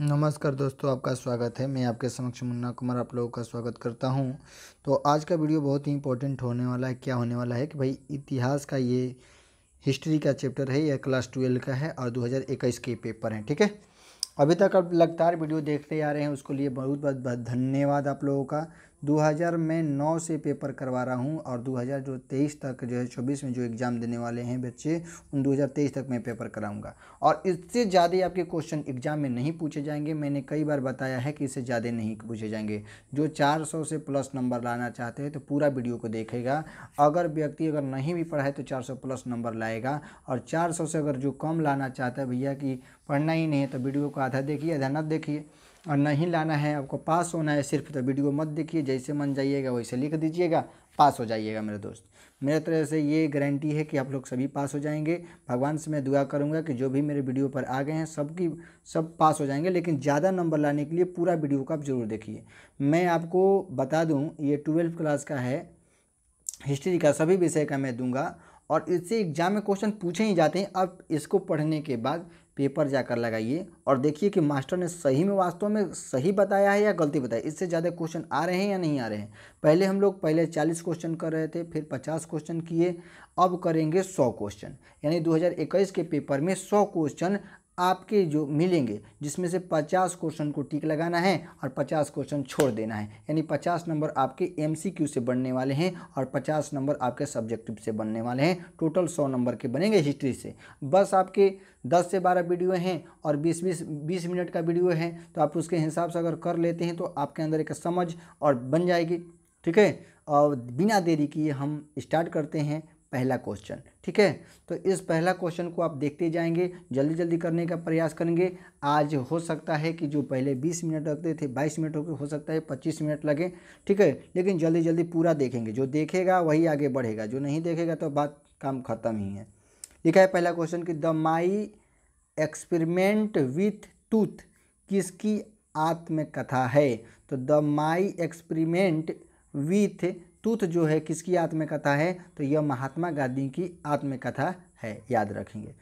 नमस्कार दोस्तों आपका स्वागत है मैं आपके समक्ष मुन्ना कुमार आप लोगों का स्वागत करता हूं तो आज का वीडियो बहुत ही इंपॉर्टेंट होने वाला है क्या होने वाला है कि भाई इतिहास का ये हिस्ट्री का चैप्टर है यह क्लास ट्वेल्व का है और 2021 के पेपर हैं ठीक है अभी तक आप लगातार वीडियो देखते आ रहे हैं उसके लिए बहुत बहुत धन्यवाद आप लोगों का 2000 में नौ से पेपर करवा रहा हूँ और हज़ार जो तेईस तक जो है चौबीस में जो एग्ज़ाम देने वाले हैं बच्चे उन 2023 तक मैं पेपर कराऊंगा और इससे ज़्यादा आपके क्वेश्चन एग्ज़ाम में नहीं पूछे जाएंगे मैंने कई बार बताया है कि इससे ज़्यादा नहीं पूछे जाएंगे जो 400 से प्लस नंबर लाना चाहते हैं तो पूरा वीडियो को देखेगा अगर व्यक्ति अगर नहीं भी पढ़ा है तो चार प्लस नंबर लाएगा और चार से अगर जो कम लाना चाहता है भैया कि पढ़ना ही नहीं है तो वीडियो को आधा देखिए आधा न देखिए और नहीं लाना है आपको पास होना है सिर्फ तो वीडियो मत देखिए जैसे मन जाइएगा वैसे लिख दीजिएगा पास हो जाइएगा मेरे दोस्त मेरे तरह से ये गारंटी है कि आप लोग सभी पास हो जाएंगे भगवान से मैं दुआ करूँगा कि जो भी मेरे वीडियो पर आ गए हैं सबकी सब पास हो जाएंगे लेकिन ज़्यादा नंबर लाने के लिए पूरा वीडियो का आप ज़रूर देखिए मैं आपको बता दूँ ये ट्वेल्व क्लास का है हिस्ट्री का सभी विषय का मैं दूंगा और इससे एग्जाम में क्वेश्चन पूछे ही जाते हैं अब इसको पढ़ने के बाद पेपर जाकर लगाइए और देखिए कि मास्टर ने सही में वास्तव में सही बताया है या गलती बताई इससे ज़्यादा क्वेश्चन आ रहे हैं या नहीं आ रहे हैं पहले हम लोग पहले चालीस क्वेश्चन कर रहे थे फिर पचास क्वेश्चन किए अब करेंगे सौ क्वेश्चन यानी 2021 के पेपर में सौ क्वेश्चन आपके जो मिलेंगे जिसमें से 50 क्वेश्चन को टिक लगाना है और 50 क्वेश्चन छोड़ देना है यानी 50 नंबर आपके एमसीक्यू से बनने वाले हैं और 50 नंबर आपके सब्जेक्टिव से बनने वाले हैं टोटल 100 नंबर के बनेंगे हिस्ट्री से बस आपके 10 से 12 वीडियो हैं और 20 20 20 मिनट का वीडियो है तो आप उसके हिसाब से अगर कर लेते हैं तो आपके अंदर एक समझ और बन जाएगी ठीक है और बिना देरी किए हम स्टार्ट करते हैं पहला क्वेश्चन ठीक है तो इस पहला क्वेश्चन को आप देखते जाएंगे जल्दी जल्दी करने का प्रयास करेंगे आज हो सकता है कि जो पहले 20 मिनट लगते थे 22 मिनट हो हो सकता है 25 मिनट लगे ठीक है लेकिन जल्दी जल्दी पूरा देखेंगे जो देखेगा वही आगे बढ़ेगा जो नहीं देखेगा तो बात काम खत्म ही है लिखा है पहला क्वेश्चन कि द माई एक्सपेरिमेंट विथ टूथ किसकी आत्मकथा है तो द माई एक्सपेरिमेंट विथ टूथ जो है किसकी आत्मकथा है तो यह महात्मा गांधी की आत्मकथा है याद रखेंगे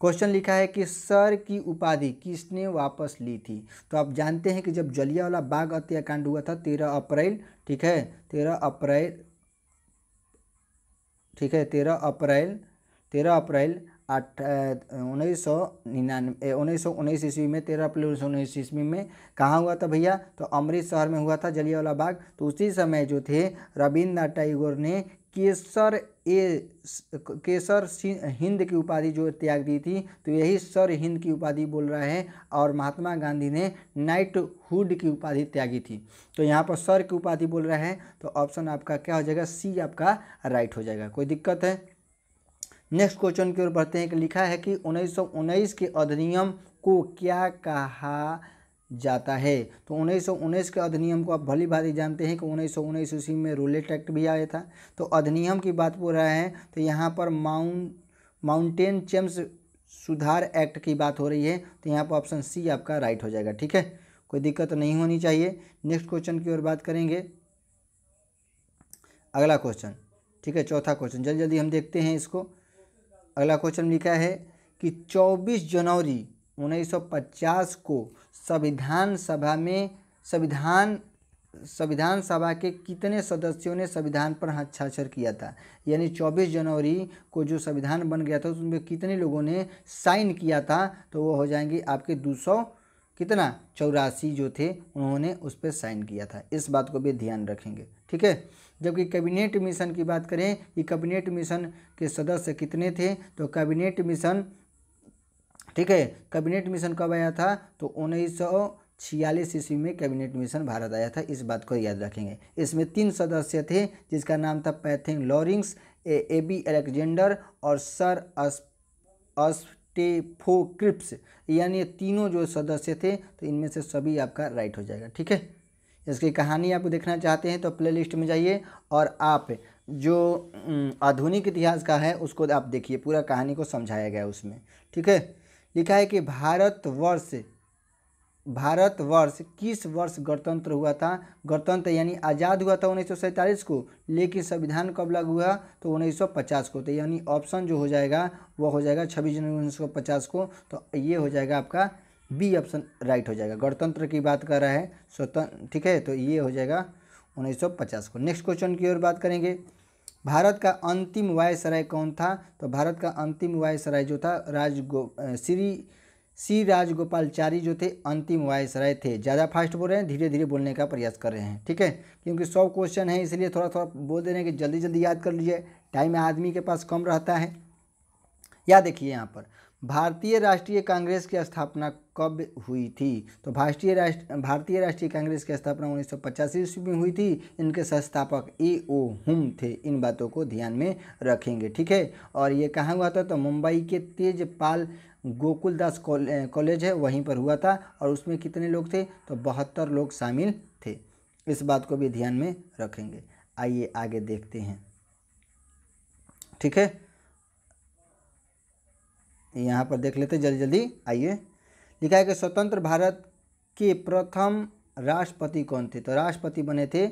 क्वेश्चन लिखा है कि सर की उपाधि किसने वापस ली थी तो आप जानते हैं कि जब जलियावाला बाग हत्याकांड हुआ था तेरह अप्रैल ठीक है तेरह अप्रैल ठीक है तेरह अप्रैल तेरह अप्रैल आठ उन्नीस सौ निन्यानवे उन्नीस सौ उन्नीस ईस्वी में तेरह अप्रैल उन्नीस सौ उन्नीस ईस्वी में कहाँ हुआ था भैया तो अमृतसर में हुआ था जलियावाला बाग तो उसी समय जो थे रविन्द्रनाथ टैगोर ने केसर ए केसर हिंद की उपाधि जो त्याग दी थी तो यही सर हिंद की उपाधि बोल रहा है और महात्मा गांधी ने नाइटहुड की उपाधि त्यागी थी तो यहाँ पर सर की उपाधि बोल रहा है तो ऑप्शन आपका क्या हो जाएगा सी आपका राइट हो जाएगा कोई दिक्कत है नेक्स्ट क्वेश्चन की ओर बढ़ते हैं कि लिखा है कि उन्नीस के अधिनियम को क्या कहा जाता है तो उन्नीस के अधिनियम को आप भली भांति जानते हैं कि उन्नीस उसी में रूलेट एक्ट भी आया था तो अधिनियम की बात हो रहा है तो यहाँ पर माउंट माउंटेन चेम्स सुधार एक्ट की बात हो रही है तो यहाँ पर ऑप्शन सी आपका राइट हो जाएगा ठीक है कोई दिक्कत नहीं होनी चाहिए नेक्स्ट क्वेश्चन की ओर बात करेंगे अगला क्वेश्चन ठीक है चौथा क्वेश्चन जल्दी जल्दी हम देखते हैं इसको अगला क्वेश्चन लिखा है कि 24 जनवरी 1950 को संविधान सभा में संविधान संविधान सभा के कितने सदस्यों ने संविधान पर हस्ताक्षर किया था यानी 24 जनवरी को जो संविधान बन गया था उसमें कितने लोगों ने साइन किया था तो वो हो जाएंगे आपके 200 कितना चौरासी जो थे उन्होंने उस पर साइन किया था इस बात को भी ध्यान रखेंगे ठीक है जबकि कैबिनेट मिशन की बात करें कि कैबिनेट मिशन के सदस्य कितने थे तो कैबिनेट मिशन ठीक है कैबिनेट मिशन कब आया था तो उन्नीस सौ छियालीस ईस्वी में कैबिनेट मिशन भारत आया था इस बात को याद रखेंगे इसमें तीन सदस्य थे जिसका नाम था Pethick Lawrence A, A B Alexander और सर अस्टेफोक्रिप्स यानी तीनों जो सदस्य थे तो इनमें से सभी आपका राइट हो जाएगा ठीक है इसकी कहानी आप देखना चाहते हैं तो प्लेलिस्ट में जाइए और आप जो आधुनिक इतिहास का है उसको आप देखिए पूरा कहानी को समझाया गया उसमें ठीक है लिखा है कि भारतवर्ष भारतवर्ष किस वर्ष गणतंत्र हुआ था गणतंत्र यानी आज़ाद हुआ था उन्नीस को लेकिन संविधान कब लागू हुआ तो 1950 को तो यानी ऑप्शन जो हो जाएगा वह हो जाएगा 26 जनवरी 1950 को तो ये हो जाएगा आपका बी ऑप्शन राइट हो जाएगा गणतंत्र की बात कर रहा है स्वतंत्र ठीक है तो ये हो जाएगा 1950 को नेक्स्ट क्वेश्चन की ओर बात करेंगे भारत का अंतिम वायसराय कौन था तो भारत का अंतिम वायसराय जो था राजगो श्री सी राजगोपालचारी जो थे अंतिम वायसराय थे ज़्यादा फास्ट बोल रहे हैं धीरे धीरे बोलने का प्रयास कर रहे हैं ठीक है क्योंकि सौ क्वेश्चन है इसलिए थोड़ा थोड़ा बोल दे रहे हैं कि जल्दी जल्दी याद कर लीजिए टाइम आदमी के पास कम रहता है या देखिए यहाँ पर भारतीय राष्ट्रीय कांग्रेस की स्थापना कब हुई थी तो भारतीय राष्ट्र भारतीय राष्ट्रीय कांग्रेस की स्थापना उन्नीस सौ पचासी ईस्वी में हुई थी इनके संस्थापक ए ओ हुम थे इन बातों को ध्यान में रखेंगे ठीक है और ये कहाँ हुआ था तो मुंबई के तेजपाल गोकुलदास कॉलेज है वहीं पर हुआ था और उसमें कितने लोग थे तो बहत्तर लोग शामिल थे इस बात को भी ध्यान में रखेंगे आइए आगे देखते हैं ठीक है यहाँ पर देख लेते जल्दी जल्दी आइए लिखा है कि स्वतंत्र भारत के प्रथम राष्ट्रपति कौन थे तो राष्ट्रपति बने थे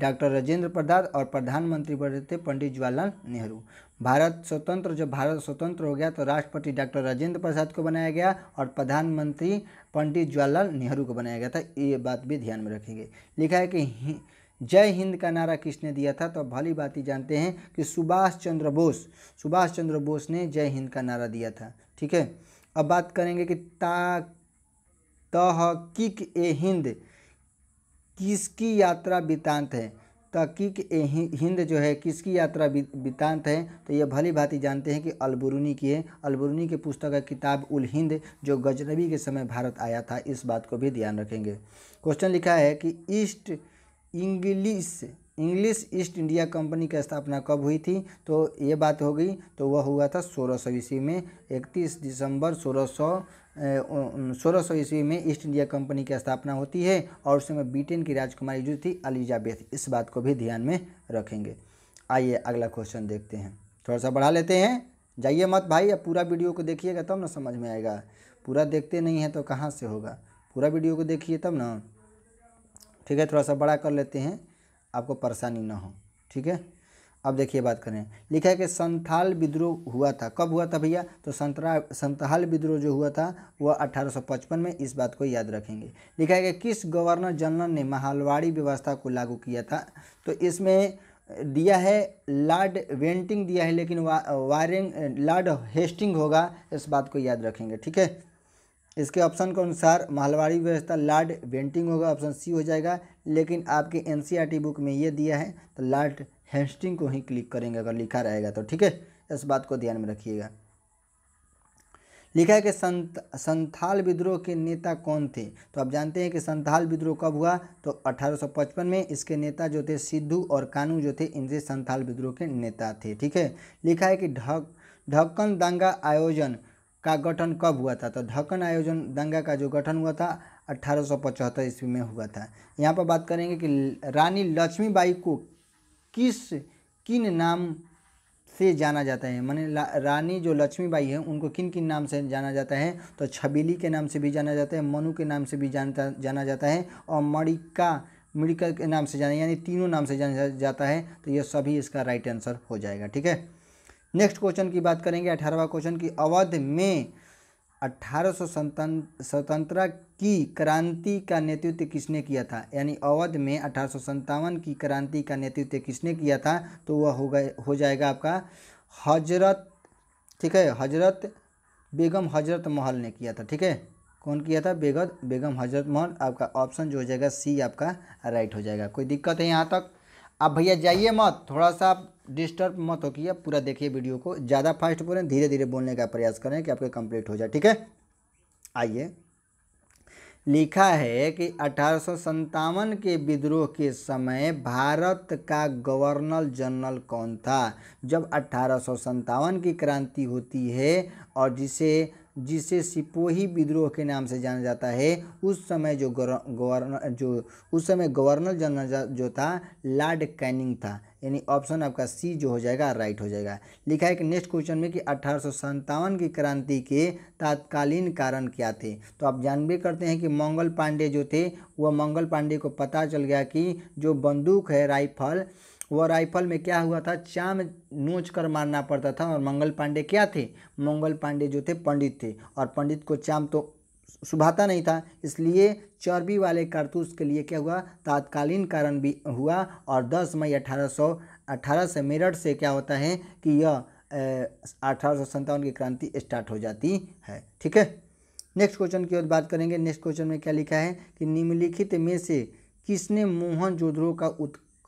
डॉक्टर राजेंद्र प्रसाद और प्रधानमंत्री बने थे पंडित जवाहरलाल नेहरू भारत स्वतंत्र जब भारत स्वतंत्र हो गया तो राष्ट्रपति डॉक्टर राजेंद्र प्रसाद को बनाया गया और प्रधानमंत्री पंडित जवाहरलाल नेहरू को बनाया गया था ये बात भी ध्यान में रखेंगे लिखा है कि जय हिंद का नारा किसने दिया था तो भली बात ही जानते हैं कि सुभाष चंद्र बोस सुभाष चंद्र बोस ने जय हिंद का नारा दिया था ठीक है अब बात करेंगे कि ता तहकीक ए हिंद किसकी यात्रा बितांत है तहकीक ए हिंद जो है किसकी यात्रा बितांत है तो ये भली भांति जानते हैं कि अलबरूनी की है अलबरूनी के पुस्तक है किताब उल हिंद जो गजनबी के समय भारत आया था इस बात को भी ध्यान रखेंगे क्वेश्चन लिखा है कि east English English East India Company की स्थापना कब हुई थी तो ये बात हो गई तो वह हुआ था सोलह सौ ईस्वी में इकतीस दिसंबर सोलह सौ सोलह सौ ईस्वी में ईस्ट इंडिया कंपनी की स्थापना होती है और उस समय ब्रिटेन की राजकुमारी जो थी अलिजाबेथ इस बात को भी ध्यान में रखेंगे आइए अगला क्वेश्चन देखते हैं थोड़ा सा बढ़ा लेते हैं जाइए मत भाई अब पूरा वीडियो को देखिएगा तब ना समझ में आएगा पूरा देखते नहीं है तो कहाँ से होगा पूरा वीडियो को देखिए तब ना ठीक है थोड़ा सा बड़ा कर लेते हैं आपको परेशानी ना हो ठीक है अब देखिए बात करें लिखा है कि संथाल विद्रोह हुआ था कब हुआ था भैया तो संतरा संथाल विद्रोह जो हुआ था वह 1855 में इस बात को याद रखेंगे लिखा है कि किस गवर्नर जनरल ने महालवाड़ी व्यवस्था को लागू किया था तो इसमें दिया है लॉर्ड वेंटिंग दिया है लेकिन वा, वायरिंग लॉर्ड हेस्टिंग होगा इस बात को याद रखेंगे ठीक है इसके ऑप्शन के अनुसार मालवाड़ी व्यवस्था लार्ड बेंटिंग होगा ऑप्शन सी हो जाएगा लेकिन आपके एन बुक e में ये दिया है तो लार्ड हेस्टिंग को ही क्लिक करेंगे अगर लिखा रहेगा तो ठीक है इस बात को ध्यान में रखिएगा लिखा है कि संत संथाल विद्रोह के नेता कौन थे तो आप जानते हैं कि संथाल विद्रोह कब हुआ तो 1855 में इसके नेता जो थे सिद्धू और कानू जो थे इनसे संथाल विद्रोह के नेता थे ठीक है लिखा है कि ढक ढक्कन दंगा आयोजन का गठन कब हुआ था तो ढक्कन आयोजन दंगा का जो गठन हुआ था अठारह ईस्वी में हुआ था यहाँ पर बात करेंगे कि रानी लक्ष्मीबाई को किस किन नाम से जाना जाता है माने रानी जो लक्ष्मीबाई है उनको किन किन नाम से जाना जाता है तो छबीली के नाम से भी जाना जाता है मनु के नाम से भी जानता जाना जाता है और मणिका मिड़िका के नाम से जाना यानी तीनों नाम से जाना जाता है तो यह सभी इसका राइट आंसर हो जाएगा ठीक है नेक्स्ट क्वेश्चन की बात करेंगे अठारहवा क्वेश्चन की अवध में अठारह स्वतंत्रता की क्रांति का नेतृत्व किसने किया था यानी अवध में अठारह की क्रांति का नेतृत्व किसने किया था तो वह हो गए हो जाएगा आपका हजरत ठीक है हजरत बेगम हजरत महल ने किया था ठीक है कौन किया था बेगत बेगम हजरत महल आपका ऑप्शन जो हो जाएगा सी आपका राइट हो जाएगा कोई दिक्कत है यहाँ तक आप भैया जाइए मत थोड़ा सा आप डिस्टर्ब मत हो कि पूरा देखिए वीडियो को ज़्यादा फास्ट बोलें धीरे धीरे बोलने का प्रयास करें कि आपके कंप्लीट हो जाए ठीक है आइए लिखा है कि अठारह के विद्रोह के समय भारत का गवर्नर जनरल कौन था जब अठारह की क्रांति होती है और जिसे जिसे सिपोही विद्रोह के नाम से जाना जाता है उस समय जो गवर्नर जो उस समय गवर्नर जनरल जो था लॉर्ड कैनिंग था यानी ऑप्शन आपका सी जो हो जाएगा राइट हो जाएगा लिखा है कि नेक्स्ट क्वेश्चन में कि अठारह की क्रांति के तात्कालीन कारण क्या थे तो आप भी करते हैं कि मंगल पांडे जो थे वह मंगल पांडे को पता चल गया कि जो बंदूक है राइफल वह राइफल में क्या हुआ था चाम नोच कर मारना पड़ता था और मंगल पांडे क्या थे मंगल पांडे जो थे पंडित थे और पंडित को चाम तो सुभाता नहीं था इसलिए चर्बी वाले कारतूस के लिए क्या हुआ तात्कालीन कारण भी हुआ और 10 मई अठारह सौ अठारह से मेरठ से क्या होता है कि यह अठारह सौ की क्रांति स्टार्ट हो जाती है ठीक है नेक्स्ट क्वेश्चन की ओर बात करेंगे नेक्स्ट क्वेश्चन में क्या लिखा है कि निम्नलिखित में से किसने मोहन जोधरो का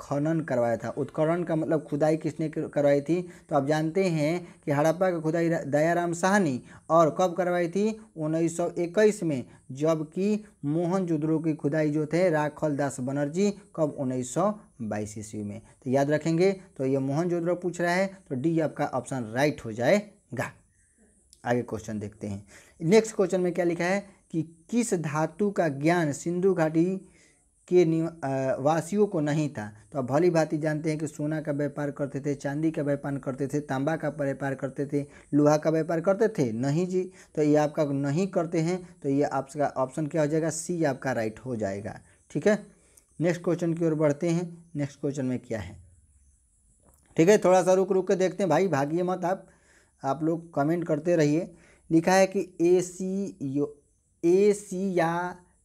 खनन करवाया था उत्खनन का मतलब खुदाई किसने करवाई थी तो आप जानते हैं कि हड़प्पा का खुदाई दयाराम साहनी और कब करवाई थी 1921 में जबकि मोहनजोदड़ो की खुदाई जो थे राखल दास बनर्जी कब 1922 ईस्वी में तो याद रखेंगे तो ये मोहनजोदड़ो पूछ रहा है तो डी आपका ऑप्शन राइट हो जाएगा आगे क्वेश्चन देखते हैं नेक्स्ट क्वेश्चन में क्या लिखा है कि किस धातु का ज्ञान सिंधु घाटी के वासियों को नहीं था तो आप भली भांति जानते हैं कि सोना का व्यापार करते थे चांदी का व्यापार करते थे तांबा का व्यापार करते थे लोहा का व्यापार करते थे नहीं जी तो ये आपका नहीं करते हैं तो ये आपका ऑप्शन क्या हो जाएगा सी आपका राइट हो जाएगा ठीक है नेक्स्ट क्वेश्चन की ओर बढ़ते हैं नेक्स्ट क्वेश्चन में क्या है ठीक है थोड़ा सा रुक रुक के देखते हैं भाई भागिए मत आप आप लोग कमेंट करते रहिए लिखा है कि ए सी यो ए सी या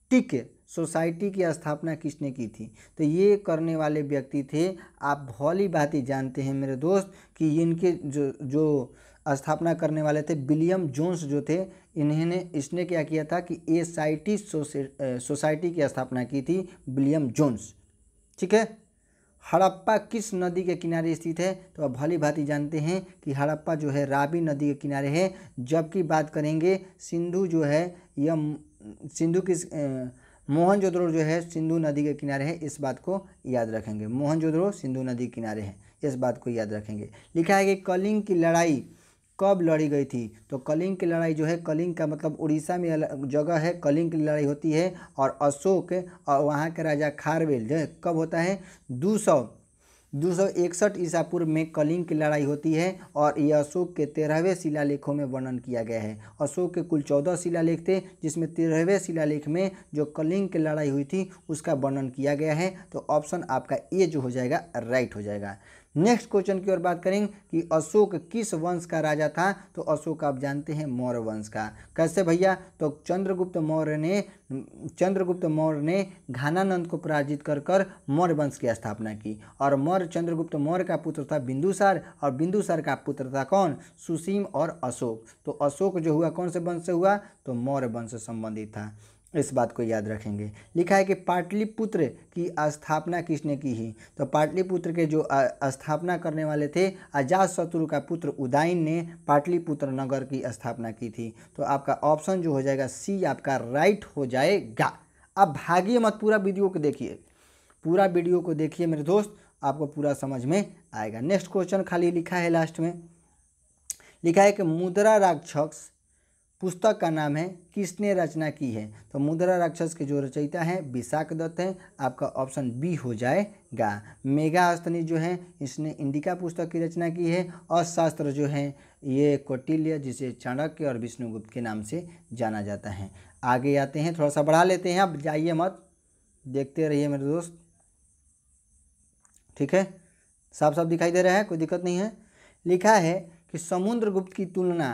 टिक सोसाइटी की स्थापना किसने की थी तो ये करने वाले व्यक्ति थे आप भौली बात ही जानते हैं मेरे दोस्त कि इनके जो जो स्थापना करने वाले थे विलियम जोन्स जो थे इन्होंने इसने क्या किया था कि ए साइटी सोसाइटी की स्थापना की थी विलियम जोन्स ठीक है हड़प्पा किस नदी के किनारे स्थित है तो आप भली भांति जानते हैं कि हड़प्पा जो है रावी नदी के किनारे है जबकि बात करेंगे सिंधु जो है यह सिंधु किस मोहनजोदड़ो जो है सिंधु नदी के किनारे है इस बात को याद रखेंगे मोहनजोदड़ो सिंधु नदी के किनारे है इस बात को याद रखेंगे लिखा है कि कलिंग की लड़ाई कब लड़ी गई थी तो कलिंग की लड़ाई जो है कलिंग का मतलब उड़ीसा में जगह है कलिंग की लड़ाई होती है और अशोक और वहाँ के राजा खारवेल जो है कब होता है दो सौ दो सौ इकसठ ईसा पूर्व में कलिंग की लड़ाई होती है और यह अशोक के तेरहवें शिलालेखों में वर्णन किया गया है अशोक के कुल चौदह शिलालेख थे जिसमें तेरहवें शिलालेख में जो कलिंग की लड़ाई हुई थी उसका वर्णन किया गया है तो ऑप्शन आपका ए जो हो जाएगा राइट हो जाएगा नेक्स्ट क्वेश्चन की ओर बात करेंगे कि अशोक किस वंश का राजा था तो अशोक आप जानते हैं मौर्य वंश का कैसे भैया तो चंद्रगुप्त मौर्य ने चंद्रगुप्त मौर्य ने घानानंद को पराजित कर कर मौर्य वंश की स्थापना की और मौर्य चंद्रगुप्त मौर्य का पुत्र था बिंदुसार और बिंदुसार का पुत्र था कौन सुसीम और अशोक तो अशोक जो हुआ कौन से वंश से हुआ तो मौर्य वंश से संबंधित था इस बात को याद रखेंगे लिखा है कि पाटलिपुत्र की स्थापना किसने की ही तो पाटलिपुत्र के जो स्थापना करने वाले थे अजात शत्रु का पुत्र उदाइन ने पाटलिपुत्र नगर की स्थापना की थी तो आपका ऑप्शन जो हो जाएगा सी आपका राइट हो जाएगा अब भागिए मत पूरा वीडियो को देखिए पूरा वीडियो को देखिए मेरे दोस्त आपको पूरा समझ में आएगा नेक्स्ट क्वेश्चन खाली लिखा है लास्ट में लिखा है कि मुद्रा राक्षस पुस्तक का नाम है किसने रचना की है तो मुद्रा राक्षस के जो रचयिता हैं विशाख दत्त हैं आपका ऑप्शन बी हो जाएगा मेगा अस्तनी जो है इसने इंडिका पुस्तक की रचना की है और शास्त्र जो है ये कौटिल्य जिसे चाणक्य और विष्णुगुप्त के नाम से जाना जाता है आगे आते हैं थोड़ा सा बढ़ा लेते हैं आप जाइए मत देखते रहिए मेरे दोस्त ठीक है साफ साफ दिखाई दे रहा है कोई दिक्कत नहीं है लिखा है कि समुद्र गुप्त की तुलना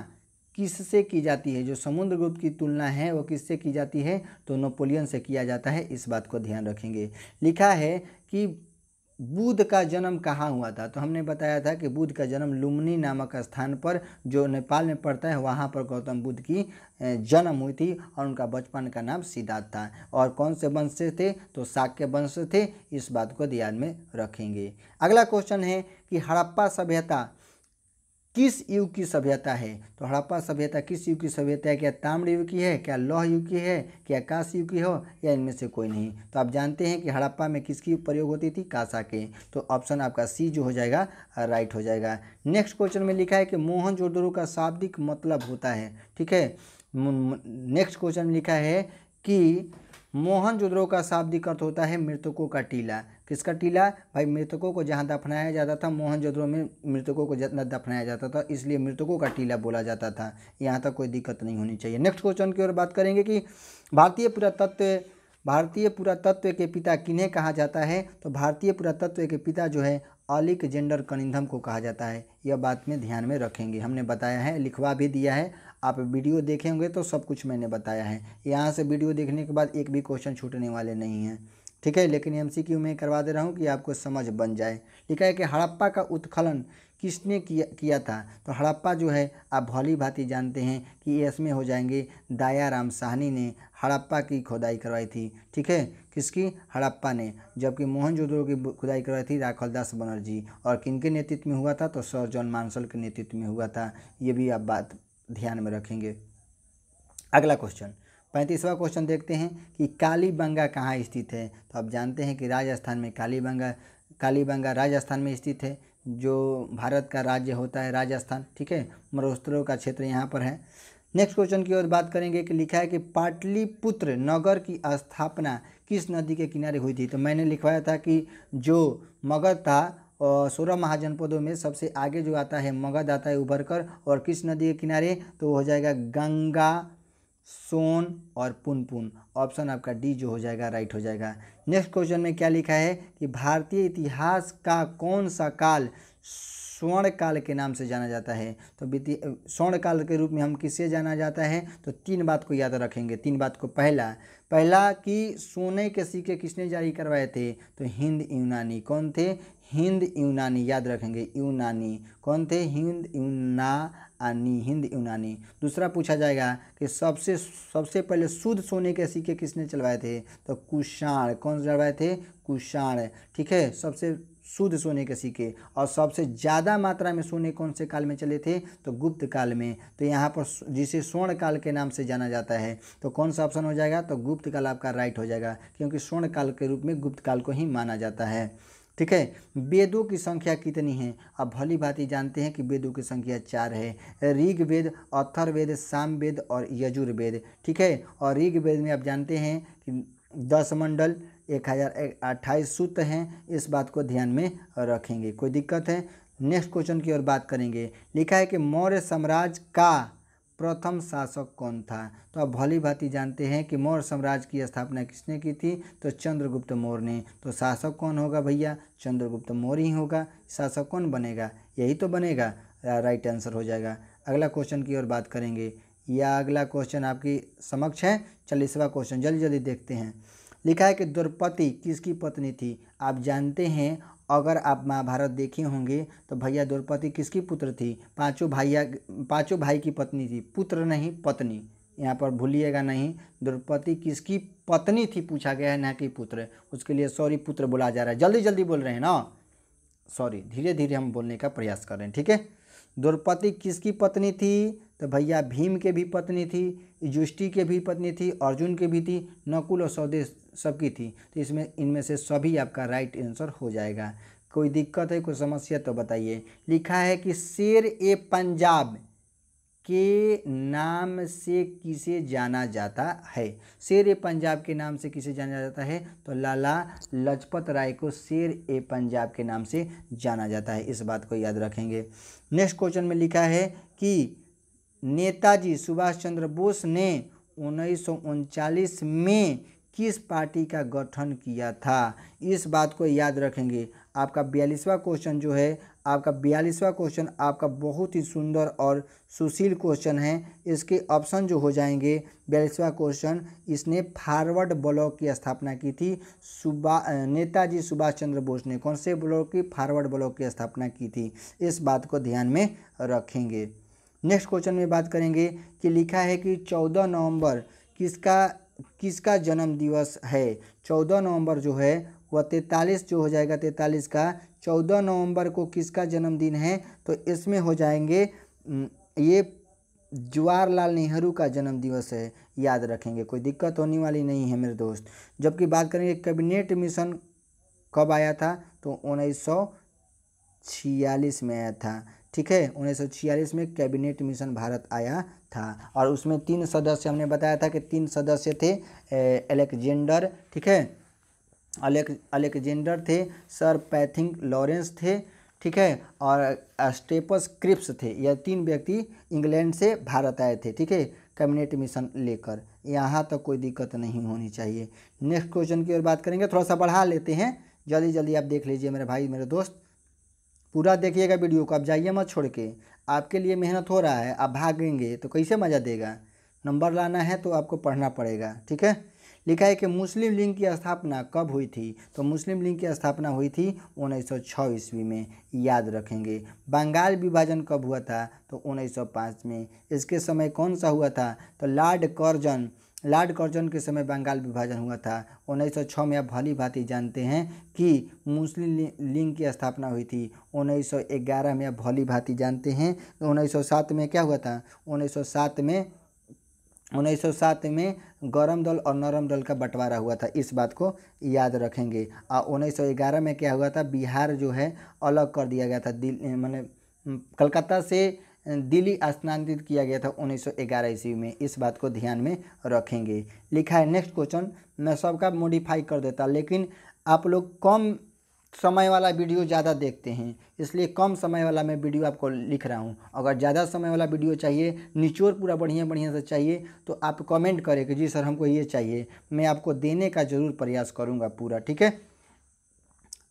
किससे की जाती है जो समुद्र गुप्त की तुलना है वो किससे की जाती है तो नेपोलियन से किया जाता है इस बात को ध्यान रखेंगे लिखा है कि बुद्ध का जन्म कहाँ हुआ था तो हमने बताया था कि बुद्ध का जन्म लुमनी नामक स्थान पर जो नेपाल में पड़ता है वहाँ पर गौतम बुद्ध की जन्म हुई थी और उनका बचपन का नाम सिद्धार्थ था और कौन से वंश से थे तो शाक्य वंश थे इस बात को ध्यान में रखेंगे अगला क्वेश्चन है कि हड़प्पा सभ्यता किस युग की सभ्यता है तो हड़प्पा सभ्यता किस युग की सभ्यता है क्या ताम्र युग की है क्या लौह युग की है क्या काश युग की हो या इनमें से कोई नहीं तो आप जानते हैं कि हड़प्पा में किसकी प्रयोग होती थी कासा के तो ऑप्शन आपका सी जो हो जाएगा राइट हो जाएगा नेक्स्ट क्वेश्चन में लिखा है कि मोहन जोदड़ो का शाब्दिक मतलब होता है ठीक है नेक्स्ट क्वेश्चन में लिखा है कि मोहनजोदड़ो का शाब्दिक अर्थ होता है मृतकों का टीला किसका टीला भाई मृतकों को जहाँ दफनाया जाता था जुद्रो में मृतकों को जितना दफनाया जाता था इसलिए मृतकों का टीला बोला जाता था यहाँ तक कोई दिक्कत नहीं होनी चाहिए नेक्स्ट क्वेश्चन की ओर बात करेंगे कि भारतीय पुरातत्व भारतीय पुरातत्व के पिता किन्हें कहा जाता है तो भारतीय पुरातत्व के पिता जो है अलिक जेंडर कनिंधम को कहा जाता है यह बात में ध्यान में रखेंगे हमने बताया है लिखवा भी दिया है आप वीडियो देखेंगे होंगे तो सब कुछ मैंने बताया है यहाँ से वीडियो देखने के बाद एक भी क्वेश्चन छूटने वाले नहीं हैं ठीक है लेकिन एम सी क्यू मैं करवा दे रहा हूँ कि आपको समझ बन जाए लिखा है कि हड़प्पा का उत्खनन किसने किया किया था तो हड़प्पा जो है आप भली भांति जानते हैं कि ये इसमें हो जाएंगे राम साहनी ने हड़प्पा की खुदाई करवाई थी ठीक है किसकी हड़प्पा ने जबकि मोहनजोदड़ो की खुदाई करवाई थी राखल दास बनर्जी और किनके नेतृत्व में हुआ था तो सर जॉन मानसल के नेतृत्व में हुआ था ये भी आप बात ध्यान में रखेंगे अगला क्वेश्चन पैंतीसवा क्वेश्चन देखते हैं कि कालीबंगा कहाँ स्थित है तो आप जानते हैं कि राजस्थान में कालीबंगा कालीबंगा राजस्थान में स्थित है जो भारत का राज्य होता है राजस्थान ठीक है मरोस्त्रो का क्षेत्र यहाँ पर है नेक्स्ट क्वेश्चन की ओर बात करेंगे कि लिखा है कि पाटलिपुत्र नगर की स्थापना किस नदी के किनारे हुई थी तो मैंने लिखवाया था कि जो मगध था और सोलह महाजनपदों में सबसे आगे जो आता है मगध आता है उभर कर और किस नदी के किनारे तो हो जाएगा गंगा सोन और पुनपुन ऑप्शन आपका डी जो हो जाएगा राइट हो जाएगा नेक्स्ट क्वेश्चन में क्या लिखा है कि भारतीय इतिहास का कौन सा काल स्वर्ण काल के नाम से जाना जाता है तो स्वर्ण काल के रूप में हम किससे जाना जाता है तो तीन बात को याद रखेंगे तीन बात को पहला पहला कि सोने के सिक्के किसने जारी करवाए थे तो हिंद यूनानी कौन थे हिंद यूनानी याद रखेंगे यूनानी कौन थे हिंद यूनानी हिंद यूनानी दूसरा पूछा जाएगा कि सबसे सबसे पहले शुद्ध सोने के सिक्के किसने चलवाए थे तो कुषाण कौन चलवाए थे कुषाण ठीक है सबसे शुद्ध सोने के सिक्के और सबसे ज़्यादा मात्रा में सोने कौन से काल में चले थे तो गुप्त काल में तो यहाँ पर जिसे स्वर्ण काल के नाम से जाना जाता है तो कौन सा ऑप्शन हो जाएगा तो गुप्त काल आपका राइट हो जाएगा क्योंकि स्वर्ण काल के रूप में गुप्त काल को ही माना जाता है ठीक है वेदों की संख्या कितनी है आप भली भांति जानते हैं कि वेदों की संख्या चार है ऋग वेद अथर्वेद सामवेद और यजुर्वेद ठीक है और ऋग वेद में आप जानते हैं कि दस मंडल एक हज़ार अट्ठाईस सूत्र हैं इस बात को ध्यान में रखेंगे कोई दिक्कत है नेक्स्ट क्वेश्चन की ओर बात करेंगे लिखा है कि मौर्य साम्राज्य का प्रथम शासक कौन था तो आप भली भांति जानते हैं कि मौर्य साम्राज्य की स्थापना किसने की थी तो चंद्रगुप्त मौर्य ने तो शासक कौन होगा भैया चंद्रगुप्त मौर्य ही होगा शासक कौन बनेगा यही तो बनेगा राइट आंसर हो जाएगा अगला क्वेश्चन की ओर बात करेंगे या अगला क्वेश्चन आपकी समक्ष है चालीसवा क्वेश्चन जल्दी जल्दी देखते हैं लिखा है कि द्रौपदी किसकी पत्नी थी आप जानते हैं अगर आप महाभारत देखे होंगे तो भैया द्रौपदी किसकी पुत्र थी पांचों भैया पांचों भाई की पत्नी थी पुत्र नहीं पत्नी यहाँ पर भूलिएगा नहीं द्रौपदी किसकी पत्नी थी पूछा गया है ना कि पुत्र उसके लिए सॉरी पुत्र बोला जा रहा है जल्दी जल्दी बोल रहे हैं ना सॉरी धीरे धीरे हम बोलने का प्रयास कर रहे हैं ठीक है द्रौपदी किसकी पत्नी थी तो भैया भीम के भी पत्नी थी युष्टि के भी पत्नी थी अर्जुन के भी थी नकुल और स्वदेश सबकी थी तो इसमें इनमें से सभी आपका राइट आंसर हो जाएगा कोई दिक्कत है कोई समस्या तो बताइए लिखा है कि शेर ए पंजाब के नाम से किसे जाना जाता है शेर ए पंजाब के नाम से किसे जाना जाता है तो लाला लजपत राय को शेर ए पंजाब के नाम से जाना जाता है इस बात को याद रखेंगे नेक्स्ट क्वेश्चन में लिखा है कि नेताजी सुभाष चंद्र बोस ने उन्नीस में किस पार्टी का गठन किया था इस बात को याद रखेंगे आपका बयालीसवा क्वेश्चन जो है आपका बयालीसवा क्वेश्चन आपका बहुत ही सुंदर और सुशील क्वेश्चन है इसके ऑप्शन जो हो जाएंगे बयालीसवा क्वेश्चन इसने फारवर्ड ब्लॉक की स्थापना की थी सुबा नेताजी सुभाष चंद्र बोस ने कौन से ब्लॉक की फारवर्ड ब्लॉक की स्थापना की थी इस बात को ध्यान में रखेंगे नेक्स्ट क्वेश्चन में बात करेंगे कि लिखा है कि चौदह नवंबर किसका किसका जन्म दिवस है चौदह नवंबर जो है वह तैतालीस जो हो जाएगा तैतालीस का चौदह नवंबर को किसका जन्मदिन है तो इसमें हो जाएंगे ये जवाहरलाल नेहरू का जन्म दिवस है याद रखेंगे कोई दिक्कत होने वाली नहीं है मेरे दोस्त जबकि बात करेंगे कैबिनेट मिशन कब आया था तो उन्नीस सौ छियालीस में आया था ठीक है उन्नीस में कैबिनेट मिशन भारत आया था और उसमें तीन सदस्य हमने बताया था कि तीन सदस्य थे अलेक्जेंडर ठीक है अलेक्जेंडर थे सर पैथिंग लॉरेंस थे ठीक है और स्टेपस क्रिप्स थे यह तीन व्यक्ति इंग्लैंड से भारत आए थे ठीक है कैबिनेट मिशन लेकर यहाँ तक तो कोई दिक्कत नहीं होनी चाहिए नेक्स्ट क्वेश्चन की ओर बात करेंगे थोड़ा सा बढ़ा लेते हैं जल्दी जल्दी आप देख लीजिए मेरे भाई मेरे दोस्त पूरा देखिएगा वीडियो को आप जाइए मत छोड़ के आपके लिए मेहनत हो रहा है आप भागेंगे तो कैसे मज़ा देगा नंबर लाना है तो आपको पढ़ना पड़ेगा ठीक है लिखा है कि मुस्लिम लीग की स्थापना कब हुई थी तो मुस्लिम लीग की स्थापना हुई थी उन्नीस सौ छः ईस्वी में याद रखेंगे बंगाल विभाजन कब हुआ था तो 1905 में इसके समय कौन सा हुआ था तो लॉर्ड कर्जन लॉर्ड कर्जन के समय बंगाल विभाजन हुआ था 1906 में आप भली भांति जानते हैं कि मुस्लिम लीग की स्थापना हुई थी 1911 में आप भली भांति जानते हैं 1907 में क्या हुआ था 1907 में 1907 में गरम दल और नरम दल का बंटवारा हुआ था इस बात को याद रखेंगे और 1911 में क्या हुआ था बिहार जो है अलग कर दिया गया था दिल्ली मैंने कलकत्ता से दिल्ली स्थानांतरित किया गया था 1911 ईस्वी में इस बात को ध्यान में रखेंगे लिखा है नेक्स्ट क्वेश्चन मैं सबका मॉडिफाई कर देता लेकिन आप लोग कम समय वाला वीडियो ज़्यादा देखते हैं इसलिए कम समय वाला मैं वीडियो आपको लिख रहा हूँ अगर ज़्यादा समय वाला वीडियो चाहिए निचोड़ पूरा बढ़िया बढ़िया से चाहिए तो आप कमेंट करें कि जी सर हमको ये चाहिए मैं आपको देने का ज़रूर प्रयास करूँगा पूरा ठीक है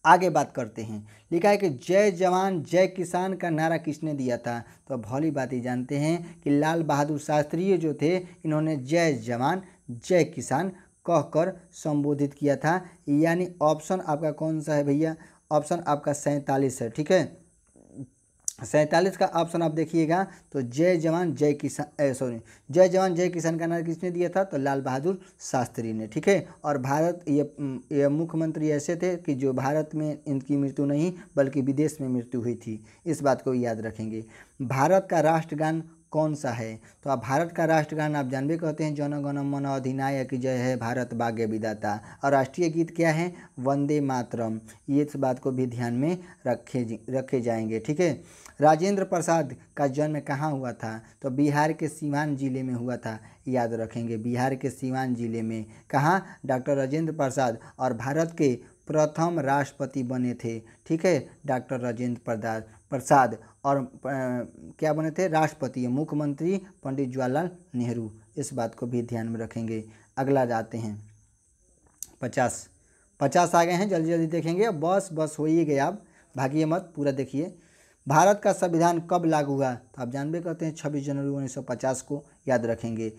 आगे बात करते हैं लिखा है कि जय जवान जय किसान का नारा किसने दिया था तो अब भौली बात ही जानते हैं कि लाल बहादुर शास्त्री जो थे इन्होंने जय जवान जय किसान कहकर संबोधित किया था यानी ऑप्शन आपका कौन सा है भैया ऑप्शन आपका सैंतालीस है ठीक है सैंतालीस का ऑप्शन आप देखिएगा तो जय जवान जय किसान सॉरी जय जवान जय किसान का नारा किसने दिया था तो लाल बहादुर शास्त्री ने ठीक है और भारत ये ये मुख्यमंत्री ऐसे थे कि जो भारत में इनकी मृत्यु नहीं बल्कि विदेश में मृत्यु हुई थी इस बात को याद रखेंगे भारत का राष्ट्रगान कौन सा है तो आप भारत का राष्ट्रगान आप जानवे कहते हैं जन गण मन अधिनायक जय है भारत भाग्य विदाता और राष्ट्रीय गीत क्या है वंदे मातरम ये इस बात को भी ध्यान में रखे रखे जाएंगे ठीक है राजेंद्र प्रसाद का जन्म कहाँ हुआ था तो बिहार के सीवान जिले में हुआ था याद रखेंगे बिहार के सीवान जिले में कहाँ डॉक्टर राजेंद्र प्रसाद और भारत के प्रथम राष्ट्रपति बने थे ठीक है डॉक्टर राजेंद्र प्रसाद प्रसाद और क्या बने थे राष्ट्रपति मुख्यमंत्री पंडित जवाहरलाल नेहरू इस बात को भी ध्यान में रखेंगे अगला जाते हैं पचास पचास आ गए हैं जल्दी जल्दी देखेंगे बस बस हो ही गया अब भागिए मत पूरा देखिए भारत का संविधान कब लागू हुआ तो आप जानबे करते हैं छब्बीस जनवरी पचास को याद रखेंगे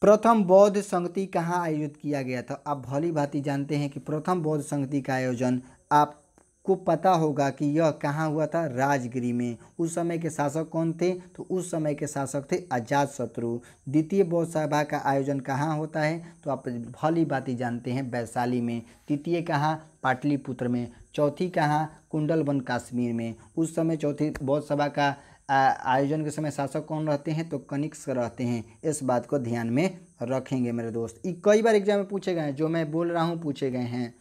प्रथम बौद्ध संगति कहाँ आयोजित किया गया था आप भली भांति जानते हैं कि प्रथम बौद्ध संगति का आयोजन आप को पता होगा कि यह कहाँ हुआ था राजगिरी में उस समय के शासक कौन थे तो उस समय के शासक थे अजात शत्रु द्वितीय बौद्ध सभा का आयोजन कहाँ होता है तो आप भली बात ही जानते हैं वैशाली में तृतीय कहाँ पाटलिपुत्र में चौथी कहाँ कुंडलवन काश्मीर में उस समय चौथी बौद्ध सभा का आयोजन के समय शासक कौन रहते हैं तो कनिक्स रहते हैं इस बात को ध्यान में रखेंगे मेरे दोस्त कई बार एग्जाम में पूछे गए हैं जो मैं बोल रहा हूँ पूछे गए हैं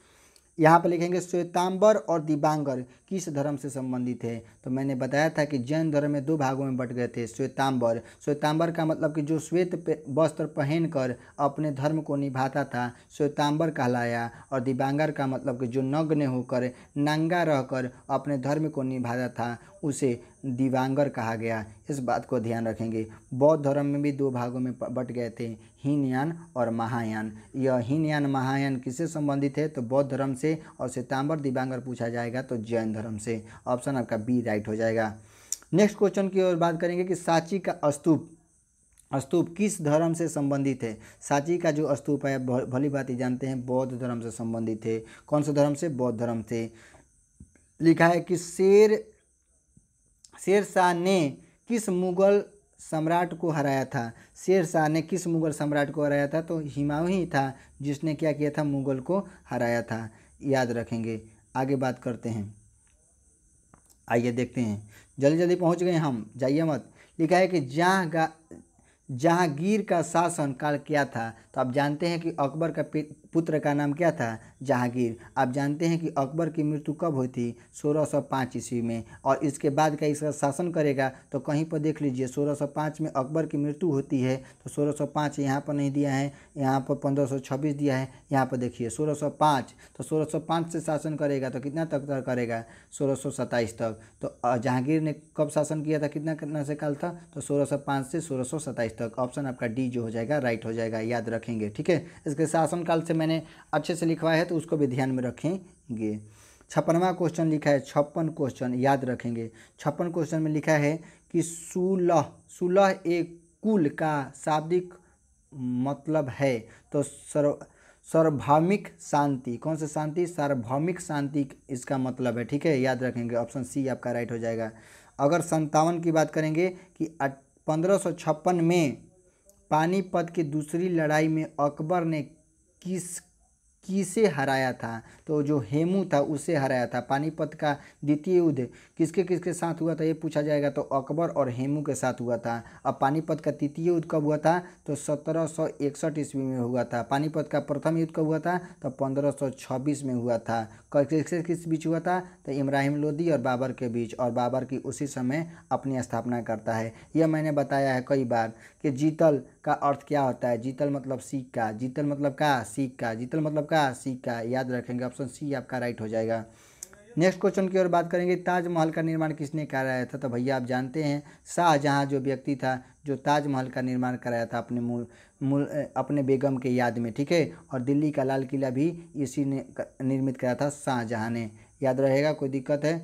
यहाँ पर लिखेंगे श्वेतांबर और दिबांगर किस धर्म से संबंधित है तो मैंने बताया था कि जैन धर्म में दो भागों में बट गए थे श्वेतांबर श्वेतांबर का मतलब कि जो श्वेत वस्त्र पहनकर अपने धर्म को निभाता था श्वेतांबर कहलाया और दिबांगर का मतलब कि जो नग्न होकर नंगा रहकर अपने धर्म को निभाता था उसे दिवांगर कहा गया इस बात को ध्यान रखेंगे बौद्ध धर्म में भी दो भागों में बट गए थे हीनयान और महायान यह हीनयान महायान किससे संबंधित है तो बौद्ध धर्म से और सितांबर दिवांगर पूछा जाएगा तो जैन धर्म से ऑप्शन आपका बी राइट हो जाएगा नेक्स्ट क्वेश्चन की ओर बात करेंगे कि सांची का स्तूप स्तूप किस धर्म से संबंधित है सांची का जो स्तूप है भली बात ही जानते हैं बौद्ध धर्म से संबंधित है कौन से धर्म से बौद्ध धर्म से लिखा है कि शेर शेरशाह ने किस मुग़ल सम्राट को हराया था शेरशाह ने किस मुग़ल सम्राट को हराया था तो हिमाऊ ही था जिसने क्या किया था मुग़ल को हराया था याद रखेंगे आगे बात करते हैं आइए देखते हैं जल्दी जल्दी पहुंच गए हम जाइए मत लिखा है कि जहाँ जहाँगीर का शासन काल क्या था तो आप जानते हैं कि अकबर का पुत्र का नाम क्या था जहांगीर आप जानते हैं कि अकबर की मृत्यु कब हुई थी सोलह सौ पाँच ईस्वी में और इसके बाद का इसका शासन करेगा तो कहीं पर देख लीजिए सोलह सौ पाँच में अकबर की मृत्यु होती है तो सोलह सौ पाँच यहाँ पर नहीं दिया है यहाँ पर पंद्रह सौ छब्बीस दिया है यहाँ पर देखिए सोलह सौ पाँच तो सोलह सौ पाँच से शासन करेगा तो कितना तक तक करेगा सोलह सौ तक तो जहांगीर ने कब शासन किया था कितना कितना से काल था तो सोलह सौ पाँच से सोलह सौ तक ऑप्शन आपका डी जो हो जाएगा राइट हो जाएगा याद रखें रखेंगे ठीक है इसके शासनकाल से मैंने अच्छे से लिखवाया है तो उसको भी ध्यान में रखेंगे छप्पनवा क्वेश्चन लिखा है छप्पन क्वेश्चन याद रखेंगे छप्पन क्वेश्चन में लिखा है कि सोलह सोलह एक कुल का शाब्दिक मतलब है तो सर्व सार्वभौमिक शांति कौन सा शांति सार्वभौमिक शांति इसका मतलब है ठीक है याद रखेंगे ऑप्शन सी आपका राइट हो जाएगा अगर संतावन की बात करेंगे कि पंद्रह सौ छप्पन में पानीपत की दूसरी लड़ाई में अकबर ने किस किसे हराया था तो जो हेमू था उसे हराया था पानीपत का द्वितीय युद्ध किसके किसके साथ हुआ था ये पूछा जाएगा तो अकबर और हेमू के साथ हुआ था अब पानीपत का तृतीय युद्ध कब हुआ था तो सत्रह सौ इकसठ ईस्वी में हुआ था पानीपत का प्रथम युद्ध कब हुआ था तो पंद्रह सौ छब्बीस में हुआ था किसके किस बीच हुआ था तो इब्राहिम लोदी और बाबर के बीच और बाबर की उसी समय अपनी स्थापना करता है यह मैंने बताया है कई बार कि जीतल का अर्थ क्या होता है जीतल मतलब सिक्का जीतल मतलब का सिक्का जीतल मतलब का का सी का याद रखेंगे ऑप्शन सी आपका राइट हो जाएगा नेक्स्ट क्वेश्चन की ओर बात करेंगे ताजमहल का निर्माण किसने कराया था तो भैया आप जानते हैं शाहजहाँ जो व्यक्ति था जो ताजमहल का निर्माण कराया था अपने मूल मूल अपने बेगम के याद में ठीक है और दिल्ली का लाल किला भी इसी ने निर्मित कराया था शाहजहाँ ने याद रहेगा कोई दिक्कत है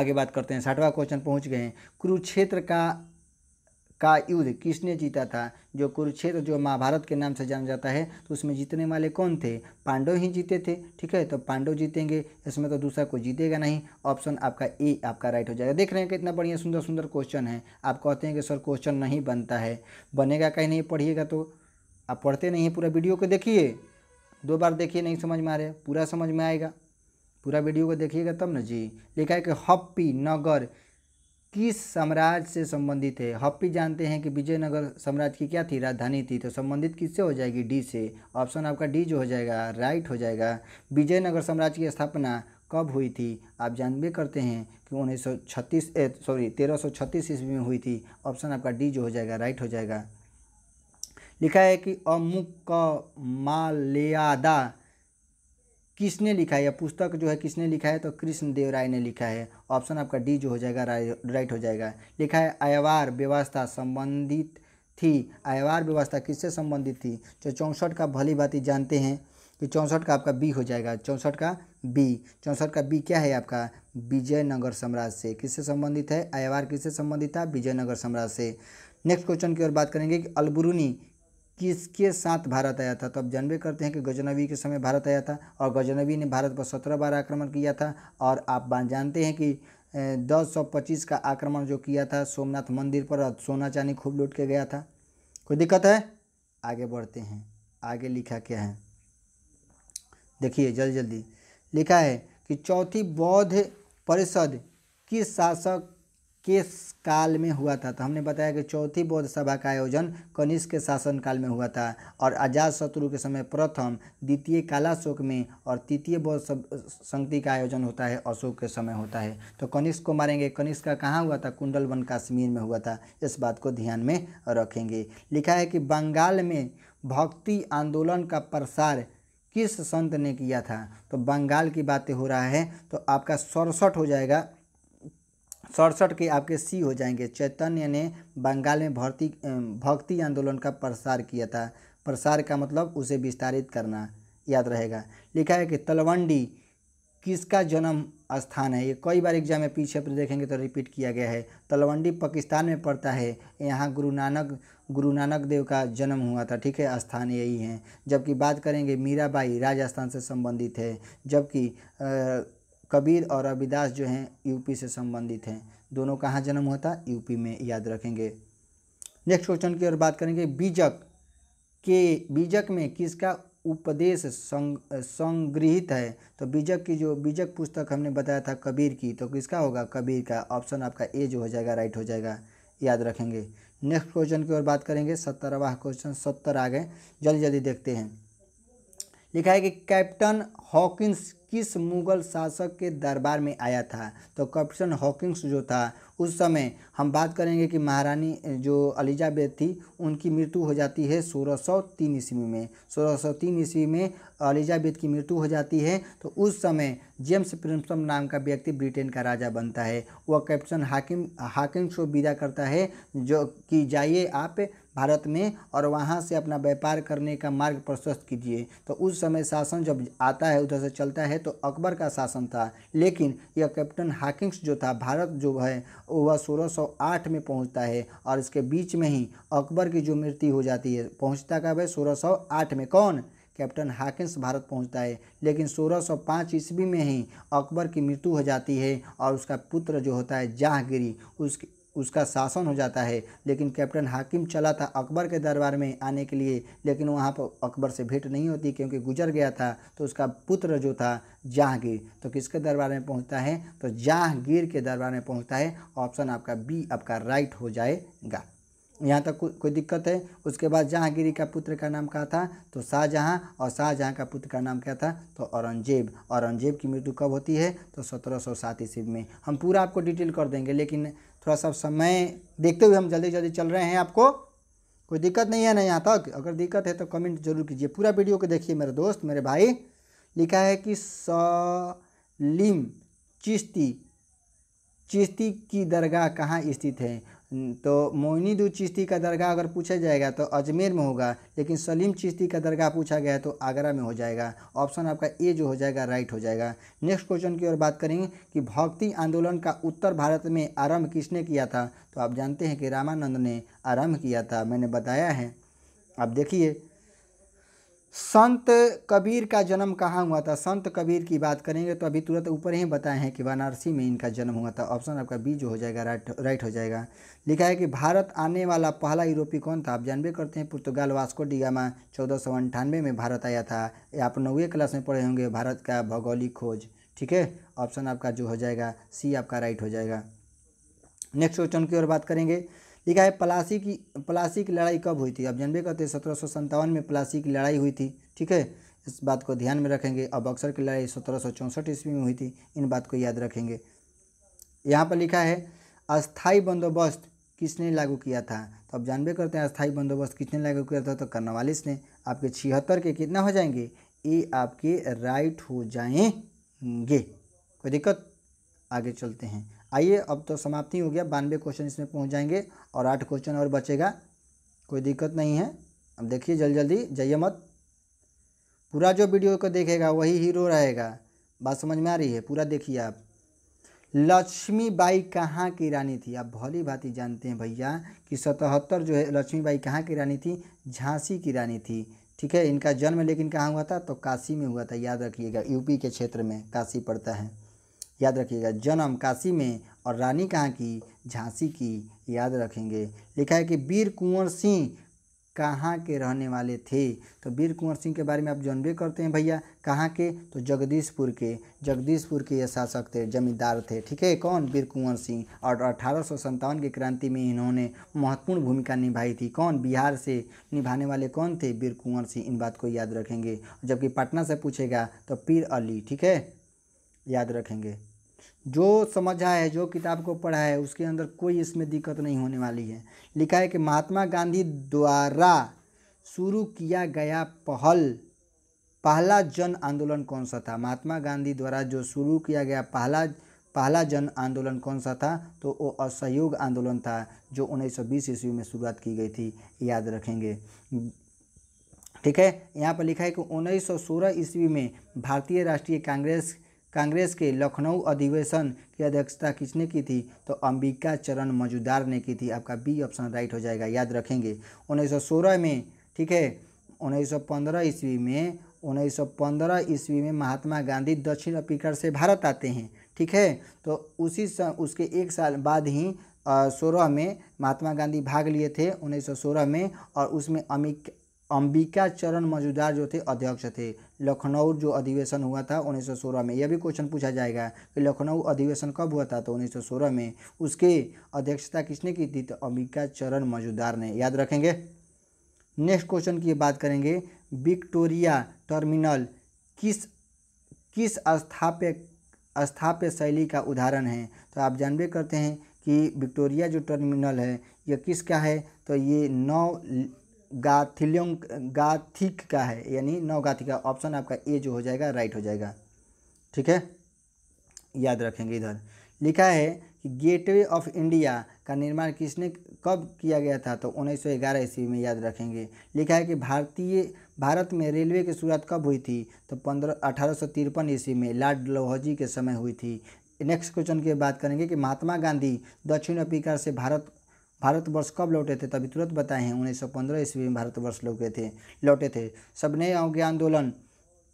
आगे बात करते हैं साठवा क्वेश्चन पहुंच गए हैं कुरुक्षेत्र का का युद्ध किसने जीता था जो कुरुक्षेत्र जो महाभारत के नाम से जाना जाता है तो उसमें जीतने वाले कौन थे पांडव ही जीते थे ठीक है तो पांडव जीतेंगे इसमें तो दूसरा कोई जीतेगा नहीं ऑप्शन आपका ए आपका राइट हो जाएगा देख रहे हैं कितना बढ़िया सुंदर सुंदर क्वेश्चन है आप कहते हैं कि सर क्वेश्चन नहीं बनता है बनेगा कहीं नहीं पढ़िएगा तो आप पढ़ते नहीं हैं पूरा वीडियो को देखिए दो बार देखिए नहीं समझ में आ रहे पूरा समझ में आएगा पूरा वीडियो को देखिएगा तब ना जी लिखा है कि हप्पी नगर किस साम्राज्य से संबंधित है हप्पी जानते हैं कि विजयनगर साम्राज्य की क्या थी राजधानी थी तो संबंधित किससे हो जाएगी डी से ऑप्शन आपका डी जो हो जाएगा राइट हो जाएगा विजयनगर साम्राज्य की स्थापना कब हुई थी आप जानबे करते हैं कि उन्नीस सौ छत्तीस सॉरी तेरह सौ छत्तीस ईस्वी में हुई थी ऑप्शन आपका डी जो हो जाएगा राइट हो जाएगा लिखा है कि अमुक मालयादा किसने लिखा है या पुस्तक जो है किसने लिखा है तो कृष्ण देव राय ने लिखा है ऑप्शन आपका डी जो हो जाएगा राइट हो जाएगा लिखा है अयवार व्यवस्था संबंधित थी अयवार व्यवस्था किससे संबंधित थी जो चौंसठ का भली भांति जानते हैं कि चौंसठ का आपका बी हो जाएगा चौंसठ का बी चौंसठ का बी क्या है आपका विजयनगर साम्राज्य से किससे संबंधित है अयवार किससे संबंधित था विजयनगर साम्राज्य से नेक्स्ट क्वेश्चन की ओर बात करेंगे कि अलबुरूनी किसके साथ भारत आया था तो आप जानबे करते हैं कि गजनवी के समय भारत आया था और गजनवी ने भारत पर सत्रह बार आक्रमण किया था और आप जानते हैं कि दस सौ पच्चीस का आक्रमण जो किया था सोमनाथ मंदिर पर सोना चांदी खूब लूट के गया था कोई दिक्कत है आगे बढ़ते हैं आगे लिखा क्या है देखिए जल्दी जल्दी लिखा है कि चौथी बौद्ध परिषद किस शासक किस काल में हुआ था तो हमने बताया कि चौथी बौद्ध सभा का आयोजन कनिष्क के शासनकाल में हुआ था और आजाद शत्रु के समय प्रथम द्वितीय कालाशोक में और तृतीय बौद्ध संगति का आयोजन होता है अशोक के समय होता है तो कनिष्क को मारेंगे कनिष्क का कहाँ हुआ था कुंडल वन काश्मीर में हुआ था इस बात को ध्यान में रखेंगे लिखा है कि बंगाल में भक्ति आंदोलन का प्रसार किस संत ने किया था तो बंगाल की बातें हो रहा है तो आपका सड़सठ हो जाएगा सड़सठ के आपके सी हो जाएंगे चैतन्य ने बंगाल में भर्ती भक्ति आंदोलन का प्रसार किया था प्रसार का मतलब उसे विस्तारित करना याद रहेगा लिखा है कि तलवंडी किसका जन्म स्थान है ये कई बार एग्जाम में पीछे पर देखेंगे तो रिपीट किया गया है तलवंडी पाकिस्तान में पड़ता है यहाँ गुरु नानक गुरु नानक देव का जन्म हुआ था ठीक है स्थान यही है जबकि बात करेंगे मीराबाई राजस्थान से संबंधित है जबकि कबीर और रविदास जो हैं यूपी से संबंधित हैं दोनों कहाँ जन्म होता यूपी में याद रखेंगे नेक्स्ट क्वेश्चन की ओर बात करेंगे बीजक के बीजक में किसका उपदेश संग संग्रहित है तो बीजक की जो बीजक पुस्तक हमने बताया था कबीर की तो किसका होगा कबीर का ऑप्शन आपका ए जो हो जाएगा राइट हो जाएगा याद रखेंगे नेक्स्ट क्वेश्चन की ओर बात करेंगे सत्तरवाह क्वेश्चन सत्तर आ गए जल्दी जल्दी देखते हैं लिखा है कि कैप्टन हॉकिंस किस मुगल शासक के दरबार में आया था तो कैप्टन हॉकिंस जो था उस समय हम बात करेंगे कि महारानी जो अलिजाबेथ थी उनकी मृत्यु हो जाती है 1603 ईस्वी में 1603 ईस्वी में अलिजाबेथ की मृत्यु हो जाती है तो उस समय जेम्स प्रिंसम नाम का व्यक्ति ब्रिटेन का राजा बनता है वह कैप्टन हाकिम हाकिम को विदा करता है जो कि जाइए आप भारत में और वहाँ से अपना व्यापार करने का मार्ग प्रशस्त कीजिए तो उस समय शासन जब आता है उधर से चलता है तो अकबर का शासन था लेकिन यह कैप्टन हाकिंग्स जो था भारत जो है वह 1608 में पहुँचता है और इसके बीच में ही अकबर की जो मृत्यु हो जाती है पहुँचता कब है सोलह में कौन कैप्टन हाकिंस भारत पहुंचता है लेकिन 1605 ईस्वी में ही अकबर की मृत्यु हो जाती है और उसका पुत्र जो होता है जहांगीरी उसकी उसका शासन हो जाता है लेकिन कैप्टन हाकिम चला था अकबर के दरबार में आने के लिए लेकिन वहाँ पर अकबर से भेंट नहीं होती क्योंकि गुजर गया था तो उसका पुत्र जो था जहांगीर तो किसके दरबार में पहुँचता है तो जहांगीर के दरबार में पहुँचता है ऑप्शन आपका बी आपका राइट हो जाएगा यहाँ तक को, कोई दिक्कत है उसके बाद जहांगीरी का पुत्र का नाम क्या था तो शाहजहाँ और शाहजहाँ का पुत्र का नाम क्या था तो औरंगजेब औरंगजेब की मृत्यु कब होती है तो सत्रह सौ ईस्वी में हम पूरा आपको डिटेल कर देंगे लेकिन थोड़ा सा समय देखते हुए हम जल्दी जल्दी चल रहे हैं आपको कोई दिक्कत नहीं है ना यहाँ तक अगर दिक्कत है तो कमेंट जरूर कीजिए पूरा वीडियो को देखिए मेरे दोस्त मेरे भाई लिखा है कि सलीम चिश्ती चिश्ती की दरगाह कहाँ स्थित है हम्म, तो मोइनी दू चिश्ती का दरगाह अगर पूछा जाएगा तो अजमेर में होगा लेकिन सलीम चिश्ती का दरगाह पूछा गया तो आगरा में हो जाएगा ऑप्शन आपका ए जो हो जाएगा राइट हो जाएगा नेक्स्ट क्वेश्चन की ओर बात करेंगे कि भक्ति आंदोलन का उत्तर भारत में आरंभ किसने किया था तो आप जानते हैं कि रामानंद ने आरम्भ किया था मैंने बताया है आप देखिए संत कबीर का जन्म कहाँ हुआ था संत कबीर की बात करेंगे तो अभी तुरंत ऊपर ही बताए हैं कि वाराणसी में इनका जन्म हुआ था ऑप्शन आपका बी जो हो जाएगा राइट राइट हो जाएगा लिखा है कि भारत आने वाला पहला यूरोपी कौन था आप जानबे करते हैं पुर्तगाल वास्को डिगामा चौदह सौ अंठानवे में भारत आया था आप नौवे क्लास में पढ़े होंगे भारत का भौगोलिक खोज ठीक है ऑप्शन आपका जो हो जाएगा सी आपका राइट हो जाएगा नेक्स्ट क्वेश्चन की ओर बात करेंगे लिखा है प्लासी की प्लासी की लड़ाई कब हुई थी अब जनबे करते हैं सत्रह सौ में प्लासी की लड़ाई हुई थी ठीक है इस बात को ध्यान में रखेंगे अब बक्सर की लड़ाई सत्रह सौ चौंसठ ईस्वी में हुई थी इन बात को याद रखेंगे यहाँ पर लिखा है अस्थाई बंदोबस्त किसने लागू किया था तो अब जानबे करते हैं अस्थाई बंदोबस्त किसने लागू किया था तो कर्नवालिस ने आपके छिहत्तर के कितना हो जाएंगे ये आपके राइट हो जाएंगे कोई दिक्कत आगे चलते हैं आइए अब तो समाप्ति हो गया बानवे क्वेश्चन इसमें पहुँच जाएंगे और आठ क्वेश्चन और बचेगा कोई दिक्कत नहीं है अब देखिए जल्दी जल्दी जाइए मत पूरा जो वीडियो को देखेगा वही हीरो रहेगा बात समझ में आ रही है पूरा देखिए आप लक्ष्मीबाई कहाँ की रानी थी आप भली भांति जानते हैं भैया कि सतहत्तर जो है लक्ष्मीबाई कहाँ की रानी थी झांसी की रानी थी ठीक है इनका जन्म लेकिन कहाँ हुआ था तो काशी में हुआ था याद रखिएगा यूपी के क्षेत्र में काशी पड़ता है याद रखिएगा जन्म काशी में और रानी कहाँ की झांसी की याद रखेंगे लिखा है कि वीर कुंवर सिंह कहाँ के रहने वाले थे तो वीर कुंवर सिंह के बारे में आप जानबे करते हैं भैया कहाँ के तो जगदीशपुर के जगदीशपुर के ये शासक थे जमींदार थे ठीक है कौन वीर कुंवर सिंह और अठारह की क्रांति में इन्होंने महत्वपूर्ण भूमिका निभाई थी कौन बिहार से निभाने वाले कौन थे वीर कुंवर सिंह इन बात को याद रखेंगे जबकि पटना से पूछेगा तो पीर अली ठीक है याद रखेंगे जो समझा है जो किताब को पढ़ा है उसके अंदर कोई इसमें दिक्कत नहीं होने वाली है लिखा है कि महात्मा गांधी द्वारा शुरू किया गया पहल पहला जन आंदोलन कौन सा था महात्मा गांधी द्वारा जो शुरू किया गया पहला पहला जन आंदोलन कौन सा था तो वो असहयोग आंदोलन था जो 1920 ईस्वी में शुरुआत की गई थी याद रखेंगे ठीक है यहाँ पर लिखा है कि 1916 ईस्वी में भारतीय राष्ट्रीय कांग्रेस कांग्रेस के लखनऊ अधिवेशन की अध्यक्षता किसने की थी तो अंबिका चरण मजूदार ने की थी आपका बी ऑप्शन राइट हो जाएगा याद रखेंगे 1916 में ठीक है 1915 ईस्वी में 1915 ईस्वी में महात्मा गांधी दक्षिण अफ्रीका से भारत आते हैं ठीक है तो उसी उसके एक साल बाद ही सोलह में महात्मा गांधी भाग लिए थे उन्नीस में और उसमें अमिक अंबिका चरण मौजूदार जो थे अध्यक्ष थे लखनऊ जो अधिवेशन हुआ था 1916 में यह भी क्वेश्चन पूछा जाएगा कि लखनऊ अधिवेशन कब हुआ था तो 1916 में उसके अध्यक्षता किसने की थी तो अंबिका चरण मौजूदार ने याद रखेंगे नेक्स्ट क्वेश्चन की बात करेंगे विक्टोरिया टर्मिनल किस किस स्थाप्य स्थाप्य शैली का उदाहरण है तो आप जानबे करते हैं कि विक्टोरिया जो टर्मिनल है यह किसका है तो ये नौ गाथिलियों गाथिक का है यानी नवगाथी का ऑप्शन आपका ए जो हो जाएगा राइट हो जाएगा ठीक है याद रखेंगे इधर लिखा है कि गेटवे ऑफ इंडिया का निर्माण किसने कब किया गया था तो 1911 सौ ग्यारह ईस्वी में याद रखेंगे लिखा है कि भारतीय भारत में रेलवे की शुरुआत कब हुई थी तो पंद्रह अठारह ईस्वी में लॉर्ड डलहौजी के समय हुई थी नेक्स्ट क्वेश्चन की बात करेंगे कि महात्मा गांधी दक्षिण अफ्रीका से भारत भारतवर्ष कब लौटे थे तभी तुरंत बताए हैं उन्नीस सौ पंद्रह ईस्वी में भारतवर्ष लौटे थे लौटे थे सबने अवज्ञा आंदोलन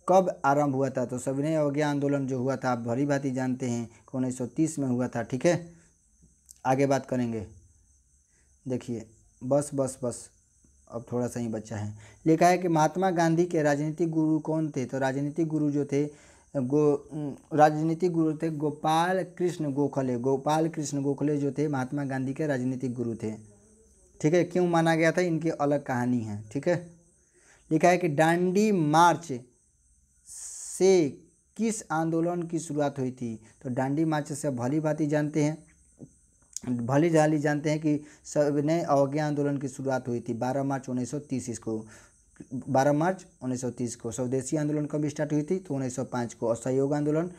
कब आरंभ हुआ था तो सबने अवज्ञा आंदोलन जो हुआ था आप भरी भांति जानते हैं कि उन्नीस सौ तीस में हुआ था ठीक है आगे बात करेंगे देखिए बस बस बस अब थोड़ा सा ही बच्चा है लिखा है कि महात्मा गांधी के राजनीतिक गुरु कौन थे तो राजनीतिक गुरु जो थे गो राजनीतिक गुरु थे गोपाल कृष्ण गोखले गोपाल कृष्ण गोखले जो थे महात्मा गांधी के राजनीतिक गुरु थे ठीक है क्यों माना गया था इनकी अलग कहानी है ठीक है लिखा है कि डांडी मार्च से किस आंदोलन की शुरुआत हुई थी तो डांडी मार्च से भली भांति जानते हैं भली झाली जानते हैं कि सबने अवज्ञा आंदोलन की शुरुआत हुई थी 12 मार्च 1930 इसको बारह मार्च उन्नीस को स्वदेशी आंदोलन कब स्टार्ट हुई थी तो उन्नीस को असहयोग आंदोलन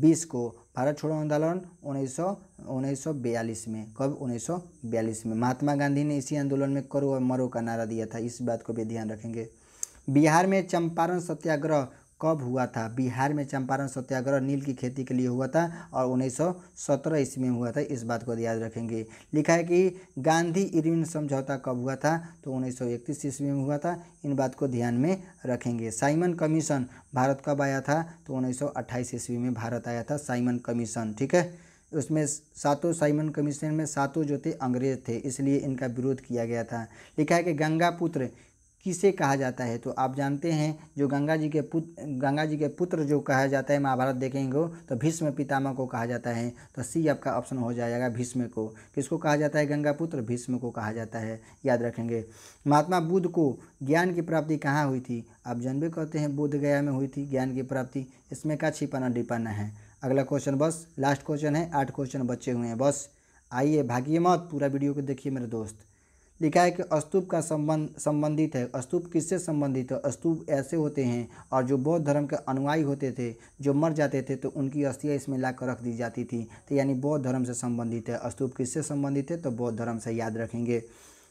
बीस को भारत छोड़ो आंदोलन उन्नीस उन्नीस में कब बयालीस में महात्मा गांधी ने इसी आंदोलन में करो और मरो का नारा दिया था इस बात को भी ध्यान रखेंगे बिहार में चंपारण सत्याग्रह कब हुआ था बिहार में चंपारण सत्याग्रह नील की खेती के लिए हुआ था और 1917 ईस्वी में हुआ था इस बात को याद रखेंगे लिखा है कि गांधी इरविन समझौता कब हुआ था तो 1931 ईस्वी में हुआ था इन बात को ध्यान में रखेंगे साइमन कमीशन भारत कब आया था तो 1928 ईस्वी में भारत आया था साइमन कमीशन ठीक है उसमें सातों साइमन कमीशन में सातों जो थे अंग्रेज थे इसलिए इनका विरोध किया गया था लिखा है कि गंगा पुत्र किसे कहा जाता है तो आप जानते हैं जो गंगा जी के पुत्र गंगा जी के पुत्र जो कहा जाता है महाभारत देखेंगे तो भीष्म पितामह को कहा जाता है तो सी आपका ऑप्शन हो जाएगा भीष्म को किसको कहा जाता है गंगा पुत्र भीष्म को कहा जाता है याद रखेंगे महात्मा बुद्ध को ज्ञान की प्राप्ति कहाँ हुई थी आप जानबे कहते हैं बुद्ध गया में हुई थी ज्ञान की प्राप्ति इसमें का छिपाना डिपाना है अगला क्वेश्चन बस लास्ट क्वेश्चन है आठ क्वेश्चन बचे हुए हैं बस आइए भागिए मत पूरा वीडियो को देखिए मेरे दोस्त लिखा है कि अस्तूप का संबंध संबंधित है अस्तूप किससे संबंधित है अस्तूप ऐसे होते हैं और जो बौद्ध धर्म के अनुयायी होते थे जो मर जाते थे तो उनकी अस्थियाँ इसमें ला कर रख दी जाती थी तो यानी बौद्ध धर्म से संबंधित है अस्तूप किससे संबंधित है तो बौद्ध धर्म से याद रखेंगे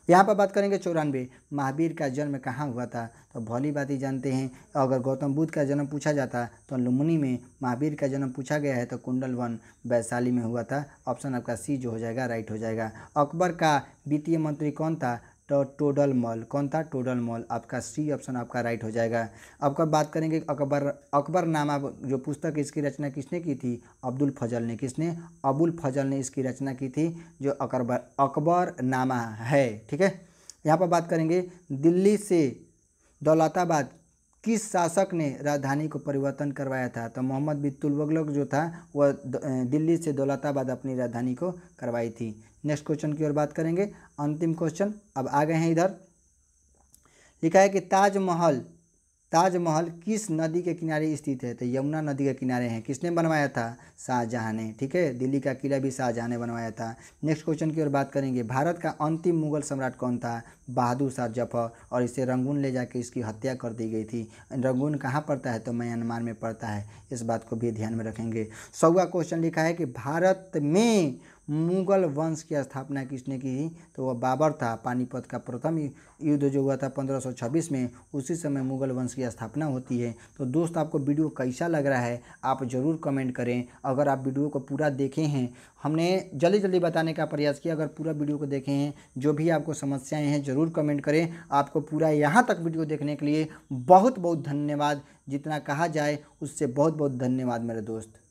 यहाँ पर बात करेंगे चौरानवे महावीर का जन्म कहाँ हुआ था तो भोली बात ही जानते हैं अगर गौतम बुद्ध का जन्म पूछा जाता तो लुमुनी में महावीर का जन्म पूछा गया है तो कुंडल वन वैशाली में हुआ था ऑप्शन आपका सी जो हो जाएगा राइट हो जाएगा अकबर का वित्तीय मंत्री कौन था तो टोडल मॉल कौन था टोडल मॉल आपका सी ऑप्शन आपका राइट हो जाएगा अब कब बात करेंगे अकबर अकबर नामा जो पुस्तक इसकी रचना किसने की थी अब्दुल फजल ने किसने अबुल फजल ने इसकी रचना की थी जो अकबर अकबर नामा है ठीक है यहाँ पर बात करेंगे दिल्ली से दौलताबाद किस शासक ने राजधानी को परिवर्तन करवाया था तो मोहम्मद बितुल बगलक जो था वह दिल्ली से दौलताबाद अपनी राजधानी को करवाई थी नेक्स्ट क्वेश्चन की ओर बात करेंगे अंतिम क्वेश्चन अब आ गए हैं इधर लिखा है कि ताजमहल ताजमहल किस नदी के किनारे स्थित है तो यमुना नदी के किनारे हैं किसने बनवाया था शाहजहाँ ने ठीक है दिल्ली का किला भी शाहजहाँ ने बनवाया था नेक्स्ट क्वेश्चन की ओर बात करेंगे भारत का अंतिम मुगल सम्राट कौन था बहादुर शाह जफर और इसे रंगून ले जाकर इसकी हत्या कर दी गई थी रंगून कहाँ पड़ता है तो म्यांमार में पड़ता है इस बात को भी ध्यान में रखेंगे सौवा क्वेश्चन लिखा है कि भारत में मुगल वंश की स्थापना किसने की थी तो वह बाबर था पानीपत का प्रथम युद्ध जो हुआ था 1526 में उसी समय मुगल वंश की स्थापना होती है तो दोस्त आपको वीडियो कैसा लग रहा है आप ज़रूर कमेंट करें अगर आप वीडियो को पूरा देखे हैं हमने जल्दी जल्दी बताने का प्रयास किया अगर पूरा वीडियो को देखे हैं जो भी आपको समस्याएँ हैं ज़रूर कमेंट करें आपको पूरा यहाँ तक वीडियो देखने के लिए बहुत बहुत धन्यवाद जितना कहा जाए उससे बहुत बहुत धन्यवाद मेरे दोस्त